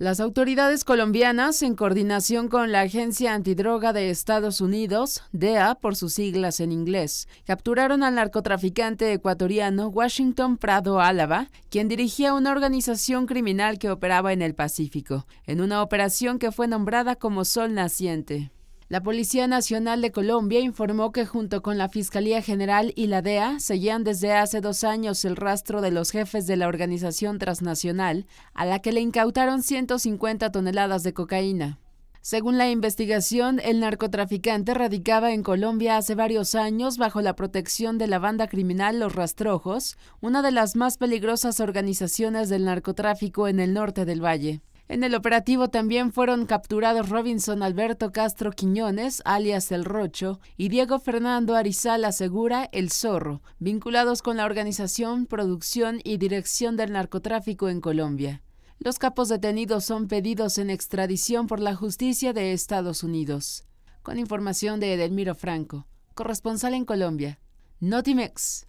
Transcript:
Las autoridades colombianas, en coordinación con la Agencia Antidroga de Estados Unidos, DEA por sus siglas en inglés, capturaron al narcotraficante ecuatoriano Washington Prado Álava, quien dirigía una organización criminal que operaba en el Pacífico, en una operación que fue nombrada como Sol Naciente. La Policía Nacional de Colombia informó que junto con la Fiscalía General y la DEA seguían desde hace dos años el rastro de los jefes de la organización transnacional, a la que le incautaron 150 toneladas de cocaína. Según la investigación, el narcotraficante radicaba en Colombia hace varios años bajo la protección de la banda criminal Los Rastrojos, una de las más peligrosas organizaciones del narcotráfico en el norte del valle. En el operativo también fueron capturados Robinson Alberto Castro Quiñones, alias El Rocho, y Diego Fernando Arizala Segura, El Zorro, vinculados con la organización, producción y dirección del narcotráfico en Colombia. Los capos detenidos son pedidos en extradición por la justicia de Estados Unidos. Con información de Edelmiro Franco, corresponsal en Colombia. Notimex.